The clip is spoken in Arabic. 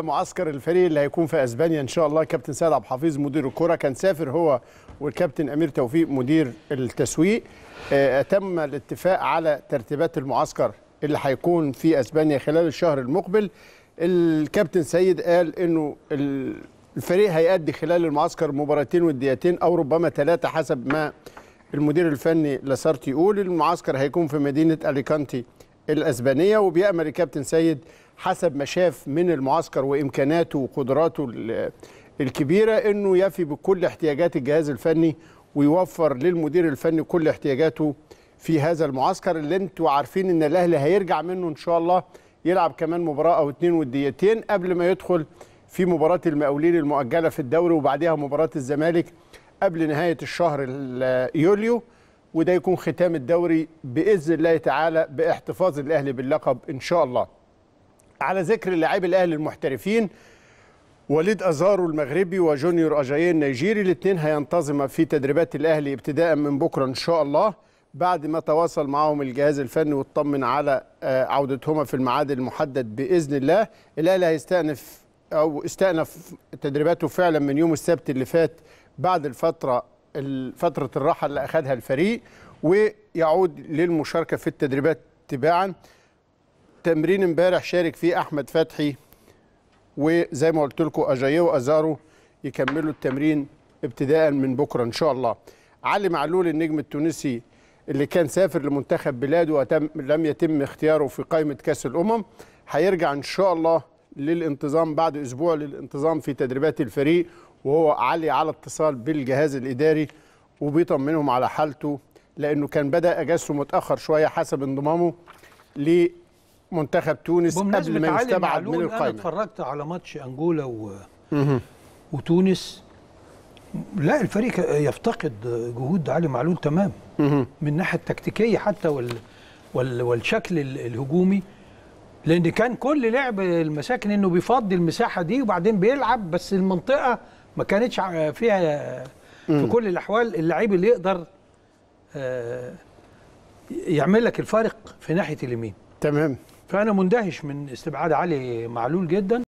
معسكر الفريق اللي هيكون في اسبانيا ان شاء الله كابتن سيد عبد الحفيظ مدير الكره كان سافر هو والكابتن امير توفيق مدير التسويق آه، تم الاتفاق على ترتيبات المعسكر اللي هيكون في اسبانيا خلال الشهر المقبل الكابتن سيد قال انه الفريق هيأدي خلال المعسكر مباراتين وديتين او ربما ثلاثه حسب ما المدير الفني لاسارتي يقول المعسكر هيكون في مدينه اليكانتي الاسبانيه وبيامل الكابتن سيد حسب ما شاف من المعسكر وامكاناته وقدراته الكبيره انه يفي بكل احتياجات الجهاز الفني ويوفر للمدير الفني كل احتياجاته في هذا المعسكر اللي انتوا عارفين ان الاهلي هيرجع منه ان شاء الله يلعب كمان مباراه او اتنين وديتين قبل ما يدخل في مباراه المقاولين المؤجله في الدوري وبعدها مباراه الزمالك قبل نهايه الشهر يوليو وده يكون ختام الدوري باذن الله تعالى باحتفاظ الاهلي باللقب ان شاء الله على ذكر اللاعبي الاهلي المحترفين وليد ازارو المغربي وجونيور اجاي النيجيري الاثنين هينتظما في تدريبات الاهلي ابتداء من بكره ان شاء الله بعد ما تواصل معهم الجهاز الفني واطمن على آه، عودتهما في الميعاد المحدد باذن الله الاهلي هيستأنف او استأنف تدريباته فعلا من يوم السبت اللي فات بعد الفتره فتره الراحه اللي اخذها الفريق ويعود للمشاركه في التدريبات تباعا تمرين امبارح شارك فيه احمد فتحي وزي ما قلت لكم اجايه وازارو يكملوا التمرين ابتداء من بكره ان شاء الله علي معلول النجم التونسي اللي كان سافر لمنتخب بلاده وتم لم يتم اختياره في قائمه كاس الامم هيرجع ان شاء الله للانتظام بعد اسبوع للانتظام في تدريبات الفريق وهو علي على اتصال بالجهاز الاداري وبيطمنهم على حالته لانه كان بدا اجازته متاخر شويه حسب انضمامه ل منتخب تونس قبل ما يستبعد من القائمه انا اتفرجت على ماتش انجولا و... وتونس لا الفريق يفتقد جهود علي معلول تمام من الناحيه التكتيكيه حتى وال... وال... والشكل الهجومي لان كان كل لعب المساكن انه بيفضي المساحه دي وبعدين بيلعب بس المنطقه ما كانتش فيها في كل الاحوال اللعيب اللي يقدر آه، يعمل لك الفارق في ناحيه اليمين تمام فانا مندهش من استبعاد علي معلول جدا